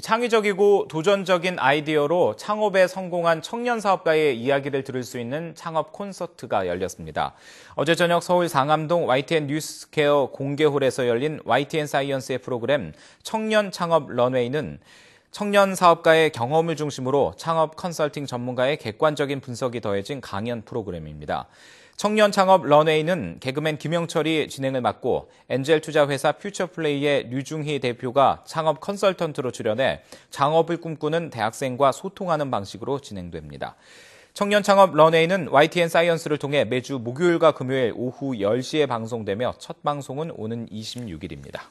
창의적이고 도전적인 아이디어로 창업에 성공한 청년 사업가의 이야기를 들을 수 있는 창업 콘서트가 열렸습니다. 어제 저녁 서울 상암동 YTN 뉴스케어 공개홀에서 열린 YTN 사이언스의 프로그램 청년 창업 런웨이는 청년 사업가의 경험을 중심으로 창업 컨설팅 전문가의 객관적인 분석이 더해진 강연 프로그램입니다. 청년 창업 런웨이는 개그맨 김영철이 진행을 맡고 엔젤 투자 회사 퓨처플레이의 류중희 대표가 창업 컨설턴트로 출연해 창업을 꿈꾸는 대학생과 소통하는 방식으로 진행됩니다. 청년 창업 런웨이는 YTN 사이언스를 통해 매주 목요일과 금요일 오후 10시에 방송되며 첫 방송은 오는 26일입니다.